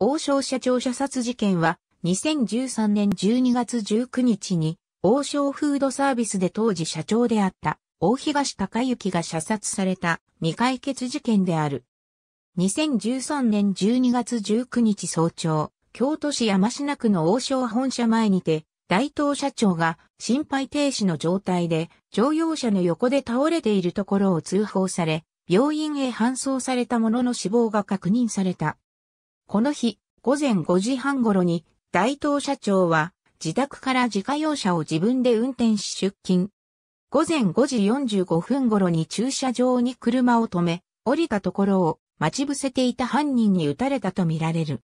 王将社長射殺事件は、2013年12月19日に、王将フードサービスで当時社長であった、大東隆行が射殺された未解決事件である。2013年12月19日早朝、京都市山品区の王将本社前にて、大東社長が心肺停止の状態で乗用車の横で倒れているところを通報され、病院へ搬送されたものの死亡が確認された。この日、午前5時半頃に、大東社長は、自宅から自家用車を自分で運転し出勤。午前5時45分頃に駐車場に車を止め、降りたところを待ち伏せていた犯人に撃たれたとみられる。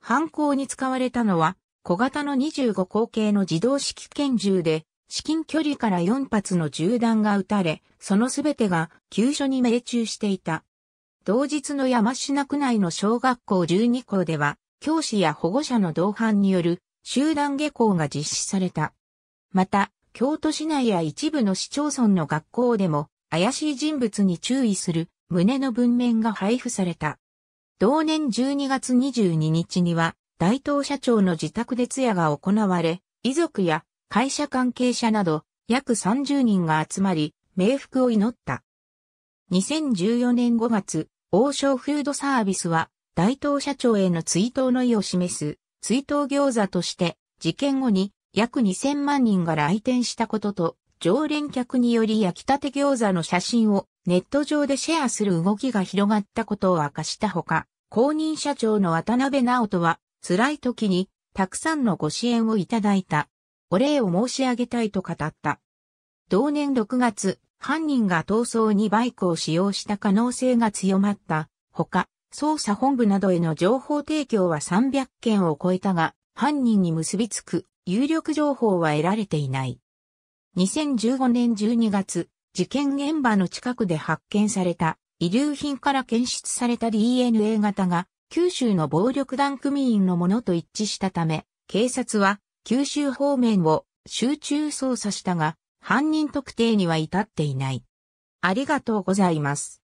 犯行に使われたのは、小型の25口径の自動式拳銃で、至近距離から4発の銃弾が撃たれ、そのすべてが急所に命中していた。同日の山科区内の小学校12校では、教師や保護者の同伴による集団下校が実施された。また、京都市内や一部の市町村の学校でも、怪しい人物に注意する旨の文面が配布された。同年12月22日には、大東社長の自宅で通夜が行われ、遺族や会社関係者など約30人が集まり、冥福を祈った。2014年5月、王将フードサービスは、大東社長への追悼の意を示す、追悼餃子として、事件後に約2000万人が来店したことと、常連客により焼きたて餃子の写真をネット上でシェアする動きが広がったことを明かしたほか、公認社長の渡辺直人は、辛い時に、たくさんのご支援をいただいた。お礼を申し上げたいと語った。同年6月、犯人が逃走にバイクを使用した可能性が強まったほか、捜査本部などへの情報提供は300件を超えたが、犯人に結びつく有力情報は得られていない。2015年12月、事件現場の近くで発見された遺留品から検出された DNA 型が九州の暴力団組員のものと一致したため、警察は九州方面を集中捜査したが、犯人特定には至っていない。ありがとうございます。